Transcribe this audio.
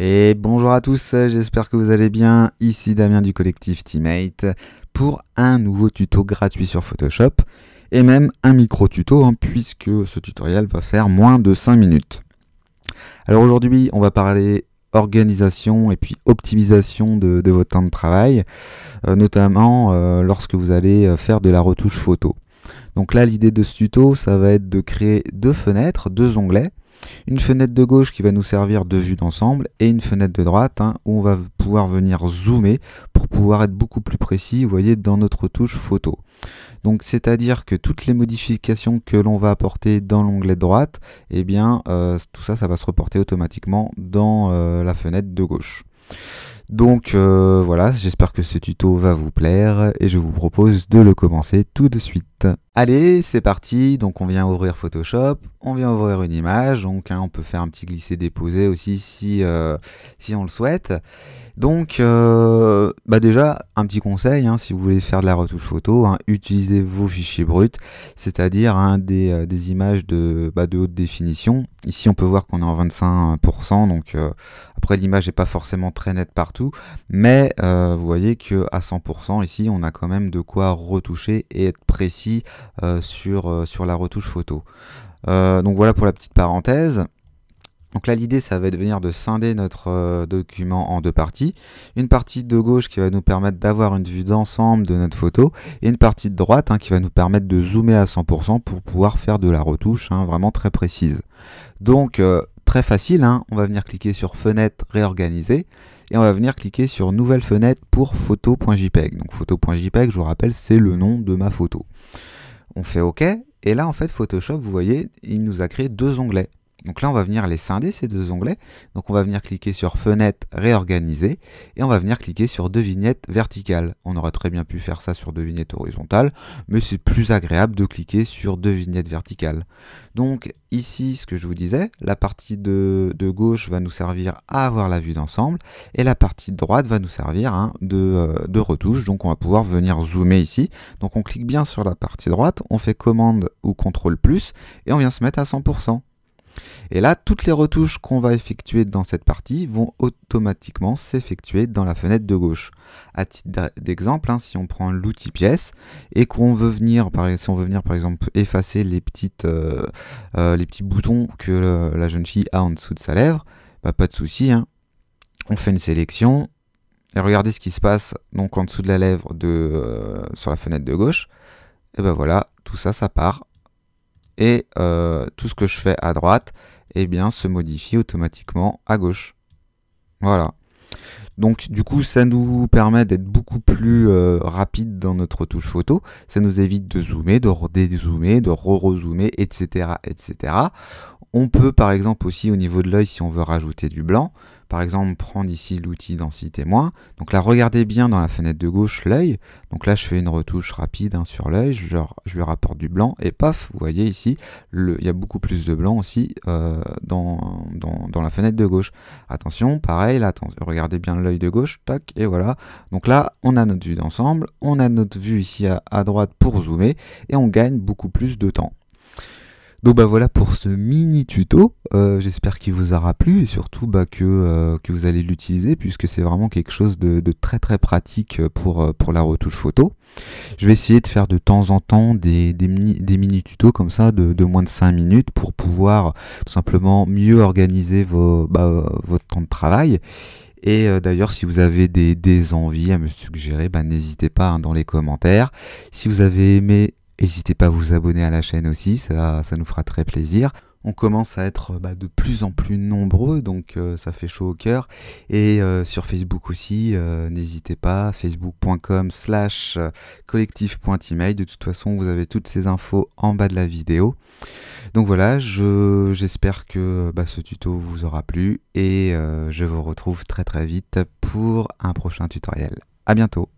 Et bonjour à tous, j'espère que vous allez bien. Ici Damien du collectif Teammate pour un nouveau tuto gratuit sur Photoshop et même un micro tuto hein, puisque ce tutoriel va faire moins de 5 minutes. Alors aujourd'hui, on va parler organisation et puis optimisation de, votre temps de travail, euh, notamment euh, lorsque vous allez euh, faire de la retouche photo. Donc là, l'idée de ce tuto, ça va être de créer deux fenêtres, deux onglets, une fenêtre de gauche qui va nous servir de vue d'ensemble et une fenêtre de droite hein, où on va pouvoir venir zoomer pour pouvoir être beaucoup plus précis, vous voyez, dans notre touche photo. Donc c'est-à-dire que toutes les modifications que l'on va apporter dans l'onglet droite, eh bien euh, tout ça, ça va se reporter automatiquement dans euh, la fenêtre de gauche. Donc euh, voilà, j'espère que ce tuto va vous plaire et je vous propose de le commencer tout de suite. Allez, c'est parti. Donc on vient ouvrir Photoshop, on vient ouvrir une image. Donc hein, on peut faire un petit glisser-déposer aussi si, euh, si on le souhaite. Donc euh, bah, déjà, un petit conseil, hein, si vous voulez faire de la retouche photo, hein, utilisez vos fichiers bruts, c'est-à-dire des, euh, des, images de, bah, de haute définition. Ici on peut voir qu'on est en 25%, donc après l'image n'est pas forcément très nette partout, mais vous voyez qu'à 100% ici on a quand même de quoi retoucher et être précis euh, sur, euh, sur la retouche photo. Euh, donc voilà pour la petite parenthèse. Donc là, l'idée, ça va devenir de scinder notre document en deux parties. Une partie de gauche qui va nous permettre d'avoir une vue d'ensemble de notre photo et une partie de droite hein, qui va nous permettre de zoomer à 100% pour pouvoir faire de la retouche hein, vraiment très précise. Donc, très facile, hein, on va venir cliquer sur Fenêtre, Réorganiser et on va venir cliquer sur nouvelle fenêtre pour photo.jpg e ». Donc photo.jpg, e je vous rappelle, c'est le nom de ma photo. On fait OK et là en fait Photoshop, vous voyez, il nous a créé deux onglets. Donc là, on va venir les scinder, ces deux onglets. Donc on va venir cliquer sur Fenêtre, Réorganiser, et on va venir cliquer sur deux vignettes verticales. On aurait très bien pu faire ça sur deux vignettes horizontales, mais c'est plus agréable de cliquer sur deux vignettes verticales. Donc ici, ce que je vous disais, la partie de, gauche va nous servir à avoir la vue d'ensemble, et la partie de droite va nous servir hein, de, euh, de retouche. Donc on va pouvoir venir zoomer ici. Donc on clique bien sur la partie droite, on fait commande ou contrôle plus, et on vient se mettre à 100%. Et là, toutes les retouches qu'on va effectuer dans cette partie vont automatiquement s'effectuer dans la fenêtre de gauche. À titre d'exemple, hein, si on prend l'outil pièce et qu'on veut venir, par, on veut venir par exemple effacer les, petites, euh, euh, les petits boutons que euh, la jeune fille a en dessous de sa lèvre, bah, pas de souci. Hein. On fait une sélection et regardez ce qui se passe donc en dessous de la lèvre de, sur la fenêtre de gauche. Et ben voilà, tout ça, ça part et euh, tout ce que je fais à droite eh bien, se modifie automatiquement à gauche. Voilà. Donc du coup, ça nous permet d'être beaucoup plus euh, rapide dans notre touche photo. Ça nous évite de zoomer, de dézoomer, de re-rezoomer, etc., etc. On peut par exemple aussi au niveau de l'œil, si on veut rajouter du blanc, par exemple prendre ici l'outil densité moins. Donc là, regardez bien dans la fenêtre de gauche l'œil. Donc là, je fais une retouche rapide hein, sur l'œil, je, lui rapporte du blanc et paf, vous voyez ici, il y a beaucoup plus de blanc aussi euh, dans, la fenêtre de gauche. Attention, pareil, regardez bien l'œil de gauche, tac, et voilà. Donc là, on a notre vue d'ensemble, on a notre vue ici à droite pour zoomer et on gagne beaucoup plus de temps. Donc bah voilà pour ce mini tuto, euh, j'espère qu'il vous aura plu et surtout bah, que, euh, que, vous allez l'utiliser puisque c'est vraiment quelque chose de, très très pratique euh, pour, pour la retouche photo. Je vais essayer de faire de temps en temps des, des, mini, tutos comme ça de, moins de 5 minutes pour pouvoir tout simplement mieux organiser vos, bah, votre temps de travail et d'ailleurs, si vous avez des, envies à me suggérer, bah, n'hésitez pas hein, dans les commentaires. Si vous avez aimé N'hésitez pas à vous abonner à la chaîne aussi, ça, ça nous fera très plaisir. On commence à être bah, de plus en plus nombreux, donc euh, ça fait chaud au cœur. Et euh, sur Facebook aussi, euh, n'hésitez pas, facebook.com slash collectif.email. De toute façon, vous avez toutes ces infos en bas de la vidéo. Donc voilà, j'espère que bah, ce tuto vous aura plu et je vous retrouve très très vite pour un prochain tutoriel. A bientôt